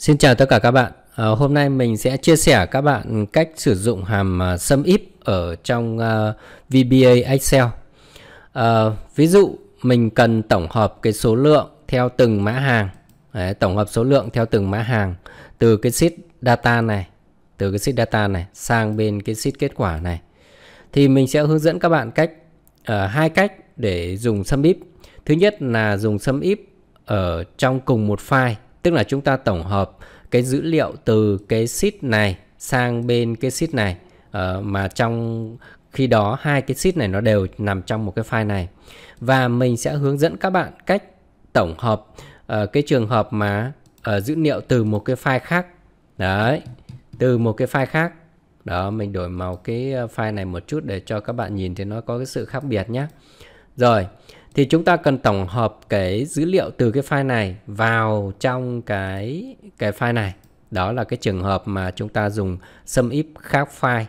Xin chào tất cả các bạn à, Hôm nay mình sẽ chia sẻ các bạn cách sử dụng hàm ờ, sum if ở trong uh, ờ, VBA Excel à, Ví dụ mình cần tổng hợp cái số lượng theo từng mã hàng Đấy, Tổng hợp số lượng theo từng mã hàng từ cái sheet data này từ cái sheet data này sang bên cái sheet kết quả này thì mình sẽ hướng dẫn các bạn cách uh, hai cách để dùng sum if thứ nhất là dùng sum if ở trong cùng một file Tức là chúng ta tổng hợp cái dữ liệu từ cái sheet này sang bên cái sheet này uh, mà trong khi đó hai cái sheet này nó đều nằm trong một cái file này và mình sẽ hướng dẫn các bạn cách tổng hợp uh, cái trường hợp mà uh, dữ liệu từ một cái file khác đấy từ một cái file khác đó mình đổi màu cái file này một chút để cho các bạn nhìn thì nó có cái sự khác biệt nhé rồi thì chúng ta cần tổng hợp cái dữ liệu từ cái file này vào trong cái cái file này đó là cái trường hợp mà chúng ta dùng xâm if khác file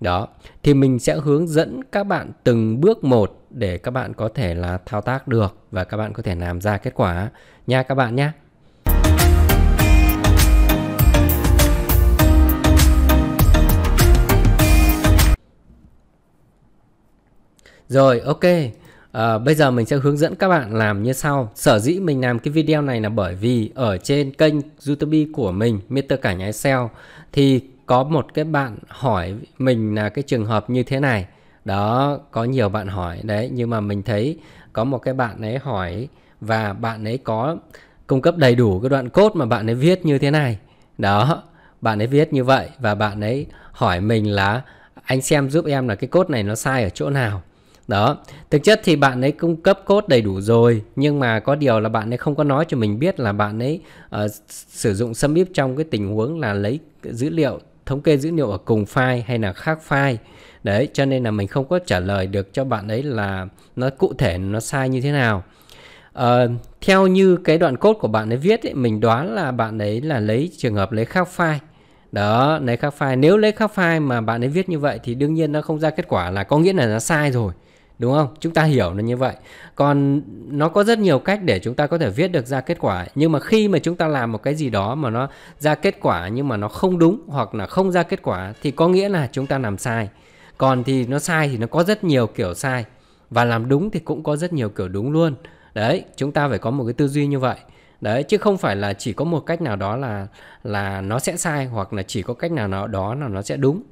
đó thì mình sẽ hướng dẫn các bạn từng bước một để các bạn có thể là thao tác được và các bạn có thể làm ra kết quả nha các bạn nhé Rồi ok À, bây giờ mình sẽ hướng dẫn các bạn làm như sau. Sở dĩ mình làm cái video này là bởi vì ở trên kênh YouTube của mình, Mr. Cảnh Excel thì có một cái bạn hỏi mình là cái trường hợp như thế này. Đó, có nhiều bạn hỏi đấy, nhưng mà mình thấy có một cái bạn ấy hỏi và bạn ấy có cung cấp đầy đủ cái đoạn code mà bạn ấy viết như thế này. Đó, bạn ấy viết như vậy và bạn ấy hỏi mình là anh xem giúp em là cái code này nó sai ở chỗ nào đó thực chất thì bạn ấy cung cấp cốt đầy đủ rồi nhưng mà có điều là bạn ấy không có nói cho mình biết là bạn ấy uh, sử dụng xâm íp trong cái tình huống là lấy dữ liệu thống kê dữ liệu ở cùng file hay là khác file đấy cho nên là mình không có trả lời được cho bạn ấy là nó cụ thể nó sai như thế nào Uh, theo như cái đoạn cốt của bạn ấy viết ấy, mình đoán là bạn ấy là lấy trường hợp lấy khác file đó lấy khác file nếu lấy khác file mà bạn ấy viết như vậy thì đương nhiên nó không ra kết quả là có nghĩa là nó sai rồi đúng không chúng ta hiểu nó như vậy còn nó có rất nhiều cách để chúng ta có thể viết được ra kết quả nhưng mà khi mà chúng ta làm một cái gì đó mà nó ra kết quả nhưng mà nó không đúng hoặc là không ra kết quả thì có nghĩa là chúng ta làm sai còn thì nó sai thì nó có rất nhiều kiểu sai và làm đúng thì cũng có rất nhiều kiểu đúng luôn đấy chúng ta phải có một cái tư duy như vậy đấy chứ không phải là chỉ có một cách nào đó là là nó sẽ sai hoặc là chỉ có cách nào đó là nó sẽ đúng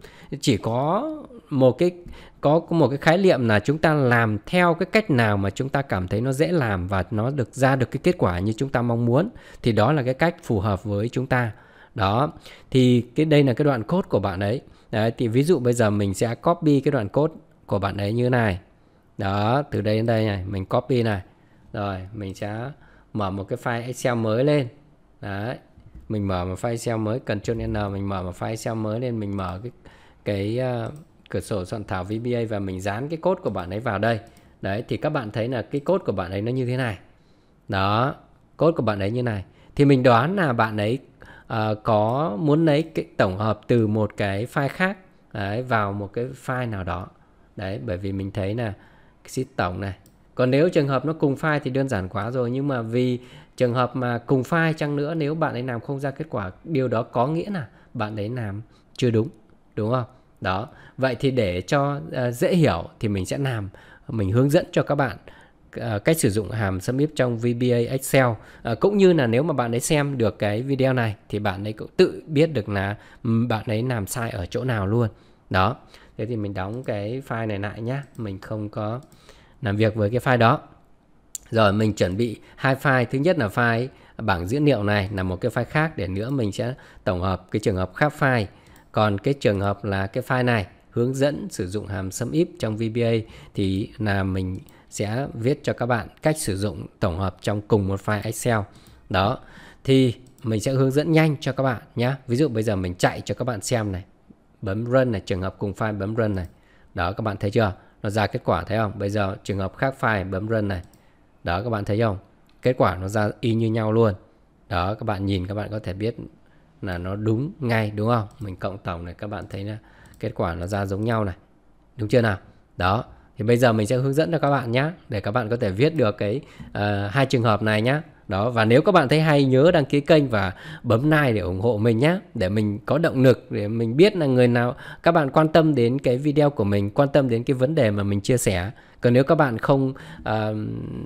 chỉ có một cái có một cái khái niệm là chúng ta làm theo cái cách nào mà chúng ta cảm thấy nó dễ làm và nó được ra được cái kết quả như chúng ta mong muốn thì đó là cái cách phù hợp với chúng ta đó thì cái đây là cái đoạn code của bạn ấy đấy thì ví dụ bây giờ mình sẽ copy cái đoạn code của bạn ấy như này đó từ đây đến đây này mình copy này rồi mình sẽ mở một cái file excel mới lên đấy mình mở một file excel mới cần Ctrl N mình mở một file excel mới lên mình mở cái cái uh, cửa sổ soạn thảo VBA và mình dán cái cốt của bạn ấy vào đây đấy thì các bạn thấy là cái cốt của bạn ấy nó như thế này đó cốt của bạn ấy như này thì mình đoán là bạn ấy uh, có muốn lấy cái tổng hợp từ một cái file khác đấy, vào một cái file nào đó đấy bởi vì mình thấy là sheet tổng này còn nếu trường hợp nó cùng file thì đơn giản quá rồi nhưng mà vì trường hợp mà cùng file chăng nữa nếu bạn ấy làm không ra kết quả điều đó có nghĩa là bạn ấy làm chưa đúng đúng không đó vậy thì để cho uh, dễ hiểu thì mình sẽ làm mình hướng dẫn cho các bạn uh, cách sử dụng hàm sum trong VBA Excel uh, cũng như là nếu mà bạn ấy xem được cái video này thì bạn ấy cũng tự biết được là bạn ấy làm sai ở chỗ nào luôn đó thế thì mình đóng cái file này lại nhá mình không có làm việc với cái file đó rồi mình chuẩn bị hai file thứ nhất là file bảng dữ liệu này là một cái file khác để nữa mình sẽ tổng hợp cái trường hợp khác file còn cái trường hợp là cái file này hướng dẫn sử dụng hàm sum if trong VBA thì là mình sẽ viết cho các bạn cách sử dụng tổng hợp trong cùng một file Excel. Đó. Thì mình sẽ hướng dẫn nhanh cho các bạn nhé. Ví dụ bây giờ mình chạy cho các bạn xem này. Bấm run này, trường hợp cùng file bấm run này. Đó các bạn thấy chưa? Nó ra kết quả thấy không? Bây giờ trường hợp khác file bấm run này. Đó các bạn thấy không? Kết quả nó ra y như nhau luôn. Đó các bạn nhìn các bạn có thể biết là nó đúng ngay đúng không? Mình cộng tổng này các bạn thấy là kết quả nó ra giống nhau này. Đúng chưa nào? Đó. Thì bây giờ mình sẽ hướng dẫn cho các bạn nhé để các bạn có thể viết được cái uh, hai trường hợp này nhé. Đó và nếu các bạn thấy hay nhớ đăng ký kênh và bấm like để ủng hộ mình nhé để mình có động lực để mình biết là người nào các bạn quan tâm đến cái video của mình, quan tâm đến cái vấn đề mà mình chia sẻ. Còn nếu các bạn không uh,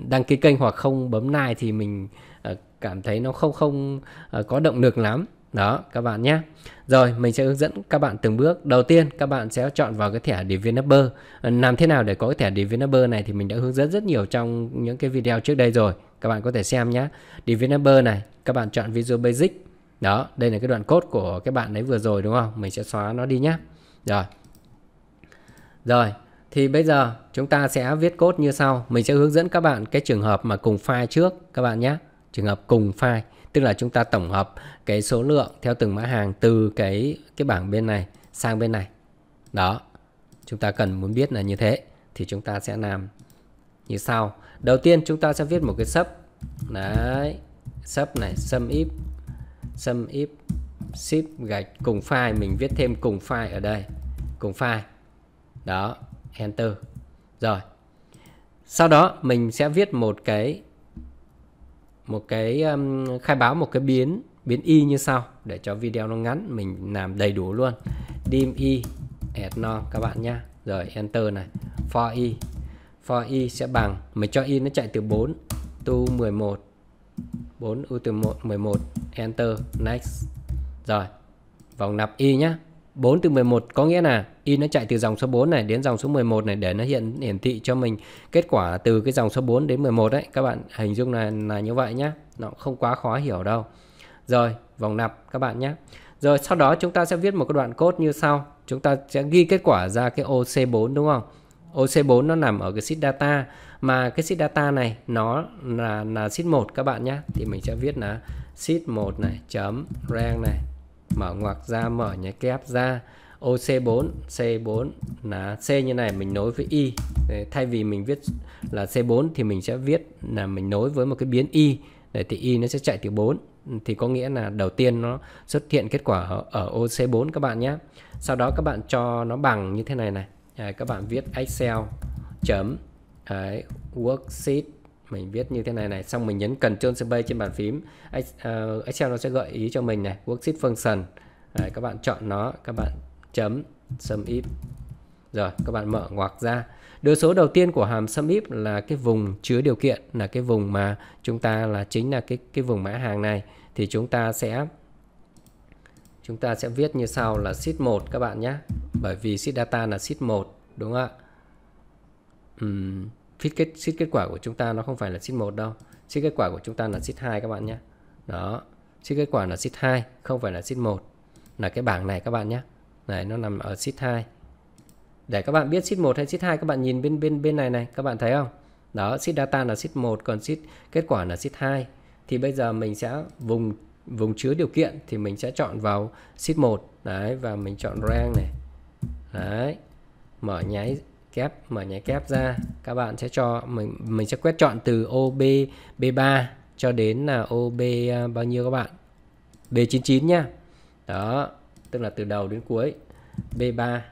đăng ký kênh hoặc không bấm like thì mình uh, cảm thấy nó không không uh, có động lực lắm đó các bạn nhé rồi mình sẽ hướng dẫn các bạn từng bước đầu tiên các bạn sẽ chọn vào cái thẻ developer làm thế nào để có cái thẻ developer này thì mình đã hướng dẫn rất nhiều trong những cái video trước đây rồi các bạn có thể xem nhé developer này các bạn chọn visual basic đó đây là cái đoạn code của các bạn đấy vừa rồi đúng không mình sẽ xóa nó đi nhé rồi rồi thì bây giờ chúng ta sẽ viết code như sau mình sẽ hướng dẫn các bạn cái trường hợp mà cùng file trước các bạn nhé trường hợp cùng file tức là chúng ta tổng hợp cái số lượng theo từng mã hàng từ cái cái bảng bên này sang bên này đó chúng ta cần muốn biết là như thế thì chúng ta sẽ làm như sau đầu tiên chúng ta sẽ viết một cái sub đấy sub này sum if sum if ship gạch cùng file mình viết thêm cùng file ở đây cùng file đó enter rồi sau đó mình sẽ viết một cái một cái um, khai báo một cái biến biến y như sau để cho video nó ngắn mình làm đầy đủ luôn dim y add no các bạn nhá rồi enter này for y for y sẽ bằng mình cho y nó chạy từ 4 tu 11 4 ưu từ 1 11 enter next rồi vòng nạp y nhá 4 từ 11 có nghĩa là in nó chạy từ dòng số 4 này đến dòng số 11 này để nó hiện hiển thị cho mình kết quả từ cái dòng số 4 đến 11 đấy. Các bạn hình dung là là như vậy nhá. Nó không quá khó hiểu đâu. Rồi, vòng nạp các bạn nhé. Rồi sau đó chúng ta sẽ viết một cái đoạn code như sau. Chúng ta sẽ ghi kết quả ra cái ô C4 đúng không? Ô C4 nó nằm ở cái sheet data mà cái sheet data này nó là là sheet 1 các bạn nhé. Thì mình sẽ viết là sheet 1 này chấm rank này mở ngoặc ra mở nháy kép ra OC4 C4 là C như này mình nối với Y thay vì mình viết là C4 thì mình sẽ viết là mình nối với một cái biến Y để thì Y nó sẽ chạy từ 4 thì có nghĩa là đầu tiên nó xuất hiện kết quả ở, ở OC4 các bạn nhé sau đó các bạn cho nó bằng như thế này này các bạn viết Excel chấm worksheet mình viết như thế này này xong mình nhấn cần Ctrl Space trên bàn phím ờ, Excel nó sẽ gợi ý cho mình này worksheet function Đấy, các bạn chọn nó các bạn chấm sum if rồi các bạn mở ngoặc ra Đối số đầu tiên của hàm sum if là cái vùng chứa điều kiện là cái vùng mà chúng ta là chính là cái cái vùng mã hàng này thì chúng ta sẽ chúng ta sẽ viết như sau là sheet 1 các bạn nhé bởi vì sheet data là sheet 1 đúng không ạ uhm fit kết sheet kết quả của chúng ta nó không phải là sheet 1 đâu sheet kết quả của chúng ta là sheet 2 các bạn nhé đó sheet kết quả là sheet 2 không phải là sheet 1 là cái bảng này các bạn nhé này nó nằm ở sheet 2 để các bạn biết sheet 1 hay sheet 2 các bạn nhìn bên bên bên này này các bạn thấy không đó sheet data là sheet 1 còn sheet kết quả là sheet 2 thì bây giờ mình sẽ vùng vùng chứa điều kiện thì mình sẽ chọn vào sheet 1 đấy và mình chọn rank này đấy mở nháy kép mở nhánh kép ra các bạn sẽ cho mình mình sẽ quét chọn từ ô b b 3 cho đến là ô b à, bao nhiêu các bạn b 99 nhá đó tức là từ đầu đến cuối b 3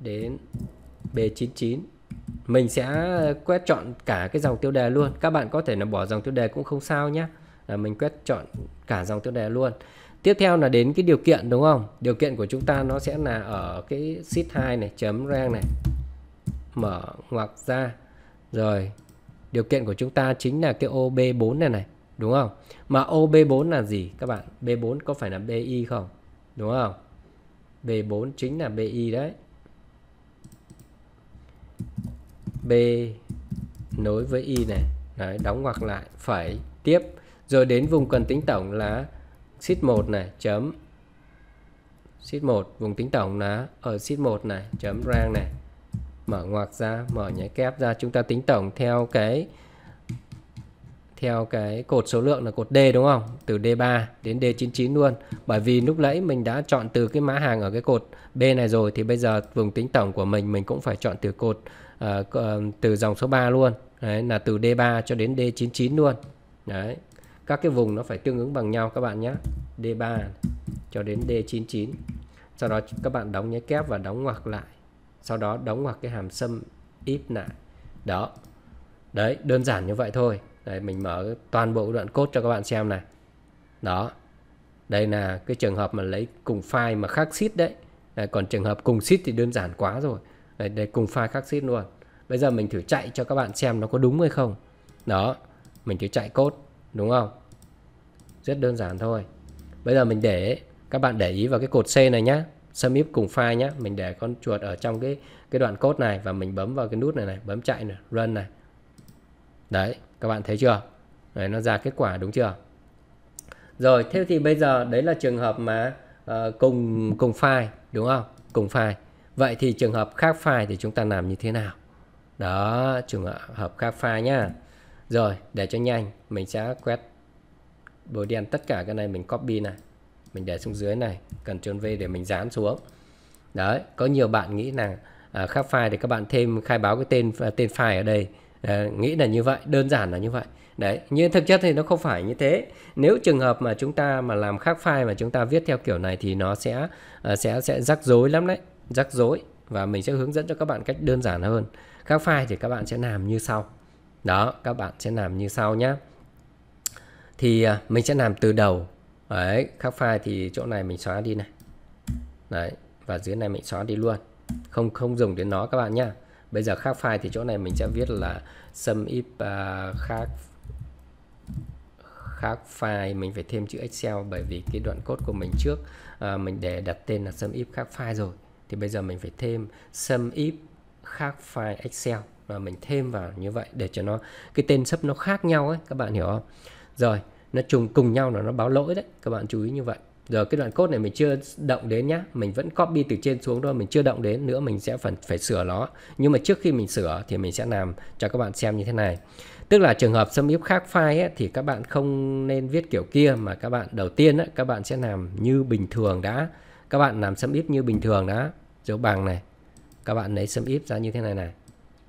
đến b 99 mình sẽ quét chọn cả cái dòng tiêu đề luôn các bạn có thể là bỏ dòng tiêu đề cũng không sao nhé là mình quét chọn cả dòng tiêu đề luôn tiếp theo là đến cái điều kiện đúng không điều kiện của chúng ta nó sẽ là ở cái sheet 2 này chấm rank này mở ngoặc ra rồi điều kiện của chúng ta chính là cái ô B4 này này đúng không mà ô B4 là gì các bạn B4 có phải là BI không đúng không B4 chính là BI đấy B nối với Y này đấy, đóng ngoặc lại phải tiếp rồi đến vùng cần tính tổng là sheet 1 này chấm sheet 1 vùng tính tổng là ở sheet 1 này chấm rang này mở ngoặc ra mở nháy kép ra chúng ta tính tổng theo cái theo cái cột số lượng là cột D đúng không từ D3 đến D99 luôn bởi vì lúc nãy mình đã chọn từ cái mã hàng ở cái cột B này rồi thì bây giờ vùng tính tổng của mình mình cũng phải chọn từ cột uh, từ dòng số 3 luôn đấy là từ D3 cho đến D99 luôn đấy các cái vùng nó phải tương ứng bằng nhau các bạn nhé D3 cho đến D99 sau đó các bạn đóng nháy kép và đóng ngoặc lại sau đó đóng vào cái hàm sum if lại đó đấy đơn giản như vậy thôi đấy mình mở toàn bộ đoạn code cho các bạn xem này đó đây là cái trường hợp mà lấy cùng file mà khác sheet đấy. đấy còn trường hợp cùng sheet thì đơn giản quá rồi đây, đây cùng file khác sheet luôn bây giờ mình thử chạy cho các bạn xem nó có đúng hay không đó mình thử chạy code đúng không rất đơn giản thôi bây giờ mình để các bạn để ý vào cái cột C này nhé xâm íp cùng file nhé mình để con chuột ở trong cái cái đoạn code này và mình bấm vào cái nút này này bấm chạy này run này đấy các bạn thấy chưa đấy, nó ra kết quả đúng chưa rồi thế thì bây giờ đấy là trường hợp mà uh, cùng cùng file đúng không cùng file vậy thì trường hợp khác file thì chúng ta làm như thế nào đó trường hợp khác file nhá rồi để cho nhanh mình sẽ quét bồi đen tất cả cái này mình copy này mình để xuống dưới này Ctrl V để mình dán xuống đấy có nhiều bạn nghĩ là à, khác file thì các bạn thêm khai báo cái tên à, tên file ở đây à, nghĩ là như vậy đơn giản là như vậy đấy nhưng thực chất thì nó không phải như thế nếu trường hợp mà chúng ta mà làm khác file mà chúng ta viết theo kiểu này thì nó sẽ à, sẽ sẽ rắc rối lắm đấy rắc rối và mình sẽ hướng dẫn cho các bạn cách đơn giản hơn khác file thì các bạn sẽ làm như sau đó các bạn sẽ làm như sau nhé thì à, mình sẽ làm từ đầu đấy khác file thì chỗ này mình xóa đi này đấy và dưới này mình xóa đi luôn không không dùng đến nó các bạn nhá bây giờ khác file thì chỗ này mình sẽ viết là sum if à, khác khác file mình phải thêm chữ Excel bởi vì cái đoạn code của mình trước à, mình để đặt tên là sum if khác file rồi thì bây giờ mình phải thêm sum if khác file Excel và mình thêm vào như vậy để cho nó cái tên sub nó khác nhau ấy các bạn hiểu không rồi nó trùng cùng nhau là nó báo lỗi đấy các bạn chú ý như vậy giờ cái đoạn code này mình chưa động đến nhá mình vẫn copy từ trên xuống thôi mình chưa động đến nữa mình sẽ phần phải sửa nó nhưng mà trước khi mình sửa thì mình sẽ làm cho các bạn xem như thế này tức là trường hợp xâm yếp khác file ấy, thì các bạn không nên viết kiểu kia mà các bạn đầu tiên ấy, các bạn sẽ làm như bình thường đã các bạn làm xâm yếp như bình thường đã dấu bằng này các bạn lấy xâm yếp ra như thế này này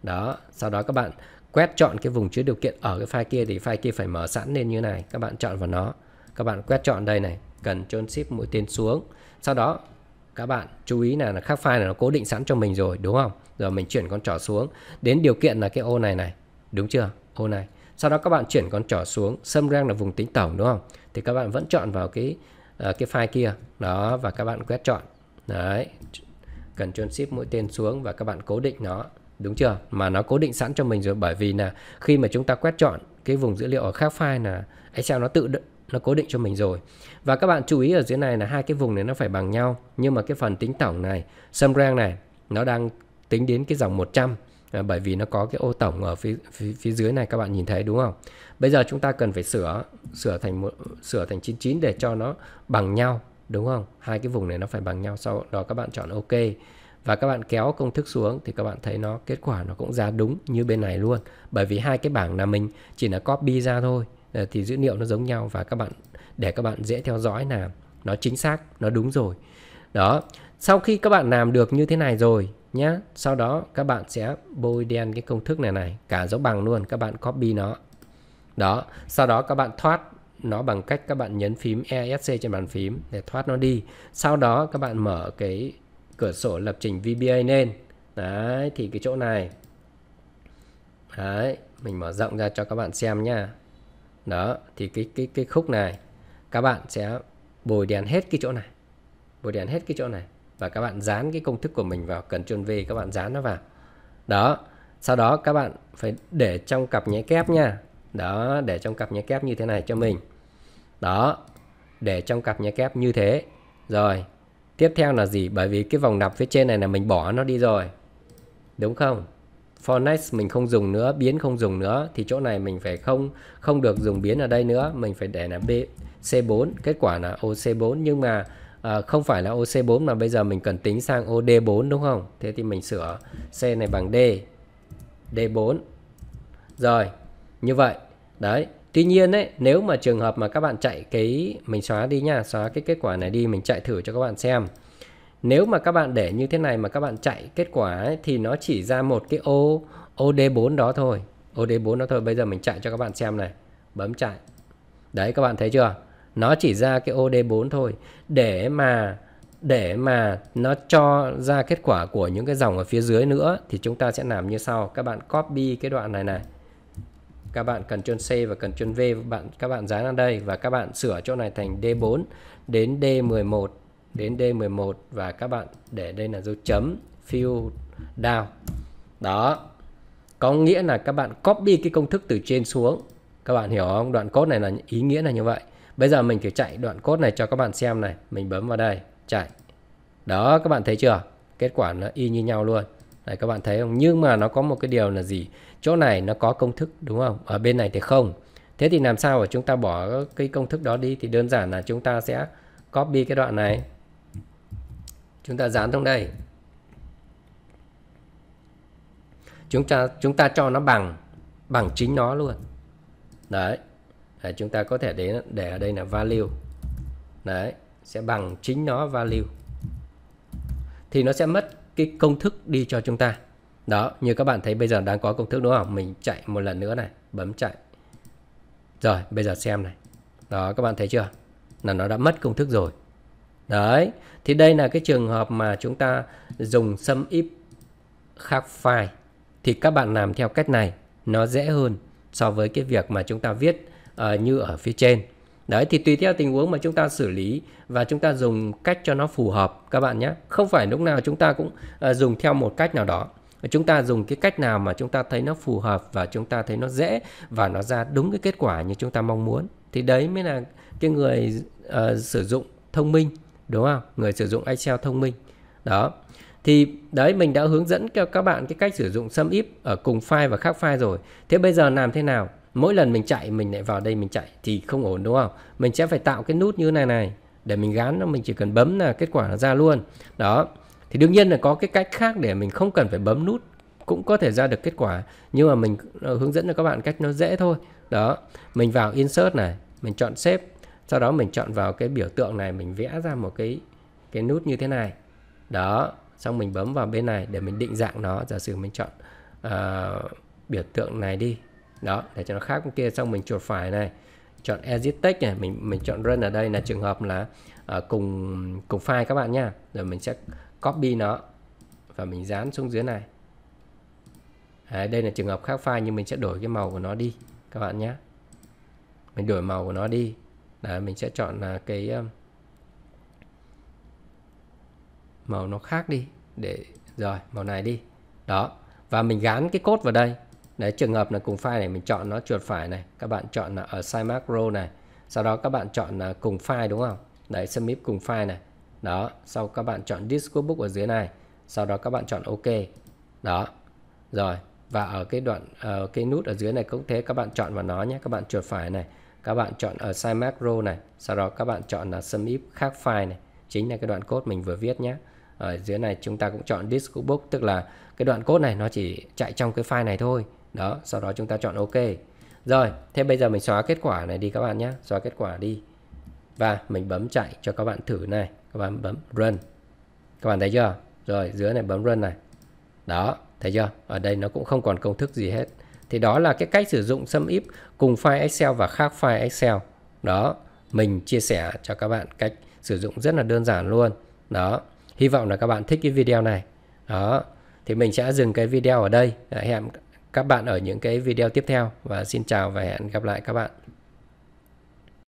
đó sau đó các bạn quét chọn cái vùng chứa điều kiện ở cái file kia thì file kia phải mở sẵn lên như này các bạn chọn vào nó các bạn quét chọn đây này cần trôn ship mũi tên xuống sau đó các bạn chú ý là, các file này nó cố định sẵn cho mình rồi đúng không Rồi mình chuyển con trỏ xuống đến điều kiện là cái ô này này đúng chưa ô này sau đó các bạn chuyển con trỏ xuống xâm rang là vùng tính tổng đúng không thì các bạn vẫn chọn vào cái uh, cái file kia đó và các bạn quét chọn đấy cần trôn ship mũi tên xuống và các bạn cố định nó đúng chưa mà nó cố định sẵn cho mình rồi bởi vì là khi mà chúng ta quét chọn cái vùng dữ liệu ở khác file là Excel nó tự nó cố định cho mình rồi và các bạn chú ý ở dưới này là hai cái vùng này nó phải bằng nhau nhưng mà cái phần tính tổng này sum rang này nó đang tính đến cái dòng 100 à, bởi vì nó có cái ô tổng ở phía, phía phía dưới này các bạn nhìn thấy đúng không bây giờ chúng ta cần phải sửa sửa thành một sửa thành 99 để cho nó bằng nhau đúng không hai cái vùng này nó phải bằng nhau sau đó các bạn chọn ok và các bạn kéo công thức xuống thì các bạn thấy nó kết quả nó cũng ra đúng như bên này luôn bởi vì hai cái bảng là mình chỉ là copy ra thôi ờ, thì dữ liệu nó giống nhau và các bạn để các bạn dễ theo dõi là nó chính xác nó đúng rồi đó sau khi các bạn làm được như thế này rồi nhá sau đó các bạn sẽ bôi đen cái công thức này này cả dấu bằng luôn các bạn copy nó đó sau đó các bạn thoát nó bằng cách các bạn nhấn phím ESC trên bàn phím để thoát nó đi sau đó các bạn mở cái cửa sổ lập trình VBA lên đấy thì cái chỗ này đấy mình mở rộng ra cho các bạn xem nha đó thì cái cái cái khúc này các bạn sẽ bồi đèn hết cái chỗ này bồi đèn hết cái chỗ này và các bạn dán cái công thức của mình vào cần Ctrl V các bạn dán nó vào đó sau đó các bạn phải để trong cặp nháy kép nha đó để trong cặp nháy kép như thế này cho mình đó để trong cặp nháy kép như thế rồi Tiếp theo là gì? Bởi vì cái vòng lặp phía trên này là mình bỏ nó đi rồi. Đúng không? For next mình không dùng nữa, biến không dùng nữa thì chỗ này mình phải không không được dùng biến ở đây nữa, mình phải để là B C4, kết quả là OC4 nhưng mà à, không phải là OC4 mà bây giờ mình cần tính sang OD4 đúng không? Thế thì mình sửa C này bằng D D4. Rồi, như vậy. Đấy, Tuy nhiên đấy, nếu mà trường hợp mà các bạn chạy cái mình xóa đi nha, xóa cái kết quả này đi, mình chạy thử cho các bạn xem. Nếu mà các bạn để như thế này mà các bạn chạy kết quả ấy, thì nó chỉ ra một cái ô OD4 đó thôi. OD4 đó thôi. Bây giờ mình chạy cho các bạn xem này. Bấm chạy. Đấy các bạn thấy chưa? Nó chỉ ra cái OD4 thôi. Để mà để mà nó cho ra kết quả của những cái dòng ở phía dưới nữa thì chúng ta sẽ làm như sau. Các bạn copy cái đoạn này này các bạn cần Ctrl C và cần Ctrl V bạn các bạn dán ở đây và các bạn sửa chỗ này thành D4 đến D11 đến D11 và các bạn để đây là dấu chấm fill down đó có nghĩa là các bạn copy cái công thức từ trên xuống các bạn hiểu không đoạn code này là ý nghĩa là như vậy bây giờ mình thử chạy đoạn code này cho các bạn xem này mình bấm vào đây chạy đó các bạn thấy chưa kết quả nó y như nhau luôn này các bạn thấy không? Nhưng mà nó có một cái điều là gì? chỗ này nó có công thức đúng không ở bên này thì không thế thì làm sao mà chúng ta bỏ cái công thức đó đi thì đơn giản là chúng ta sẽ copy cái đoạn này chúng ta dán trong đây chúng ta chúng ta cho nó bằng bằng chính nó luôn đấy đấy, chúng ta có thể để để ở đây là value đấy sẽ bằng chính nó value thì nó sẽ mất cái công thức đi cho chúng ta đó, như các bạn thấy bây giờ đang có công thức đúng không? Mình chạy một lần nữa này, bấm chạy. Rồi, bây giờ xem này. Đó, các bạn thấy chưa? Là nó đã mất công thức rồi. Đấy, thì đây là cái trường hợp mà chúng ta dùng sum if khác file. Thì các bạn làm theo cách này, nó dễ hơn so với cái việc mà chúng ta viết uh, như ở phía trên. Đấy thì tùy theo tình huống mà chúng ta xử lý và chúng ta dùng cách cho nó phù hợp các bạn nhé. Không phải lúc nào chúng ta cũng uh, dùng theo một cách nào đó chúng ta dùng cái cách nào mà chúng ta thấy nó phù hợp và chúng ta thấy nó dễ và nó ra đúng cái kết quả như chúng ta mong muốn thì đấy mới là cái người uh, sử dụng thông minh đúng không người sử dụng excel thông minh đó thì đấy mình đã hướng dẫn cho các bạn cái cách sử dụng sum if ở cùng file và khác file rồi thế bây giờ làm thế nào mỗi lần mình chạy mình lại vào đây mình chạy thì không ổn đúng không mình sẽ phải tạo cái nút như này này để mình gán nó mình chỉ cần bấm là kết quả nó ra luôn đó thì đương nhiên là có cái cách khác để mình không cần phải bấm nút cũng có thể ra được kết quả nhưng mà mình ờ, hướng dẫn cho các bạn cách nó dễ thôi đó mình vào insert này mình chọn xếp sau đó mình chọn vào cái biểu tượng này mình vẽ ra một cái cái nút như thế này đó xong mình bấm vào bên này để mình định dạng nó giả sử mình chọn uh, biểu tượng này đi đó để cho nó khác bên kia xong mình chuột phải này chọn edit text này mình mình chọn run ở đây là trường hợp là uh, cùng cùng file các bạn nha rồi mình sẽ copy nó và mình dán xuống dưới này Đấy, đây là trường hợp khác file nhưng mình sẽ đổi cái màu của nó đi các bạn nhé mình đổi màu của nó đi Đấy, mình sẽ chọn là cái um, màu nó khác đi để rồi màu này đi đó và mình gán cái cốt vào đây đấy trường hợp là cùng file này mình chọn nó chuột phải này các bạn chọn là ở size macro này sau đó các bạn chọn là cùng file đúng không đấy submit cùng file này đó sau các bạn chọn discord book ở dưới này sau đó các bạn chọn ok đó rồi và ở cái đoạn ở ờ, cái nút ở dưới này cũng thế các bạn chọn vào nó nhé các bạn chuột phải này các bạn chọn ở size macro này sau đó các bạn chọn là xâm if khác file này chính là cái đoạn code mình vừa viết nhé ở dưới này chúng ta cũng chọn discord book tức là cái đoạn code này nó chỉ chạy trong cái file này thôi đó sau đó chúng ta chọn ok rồi thế bây giờ mình xóa kết quả này đi các bạn nhé xóa kết quả đi và mình bấm chạy cho các bạn thử này các bạn bấm run các bạn thấy chưa rồi dưới này bấm run này đó thấy chưa ở đây nó cũng không còn công thức gì hết thì đó là cái cách sử dụng xâm if cùng file excel và khác file excel đó mình chia sẻ cho các bạn cách sử dụng rất là đơn giản luôn đó hy vọng là các bạn thích cái video này đó thì mình sẽ dừng cái video ở đây hẹn các bạn ở những cái video tiếp theo và xin chào và hẹn gặp lại các bạn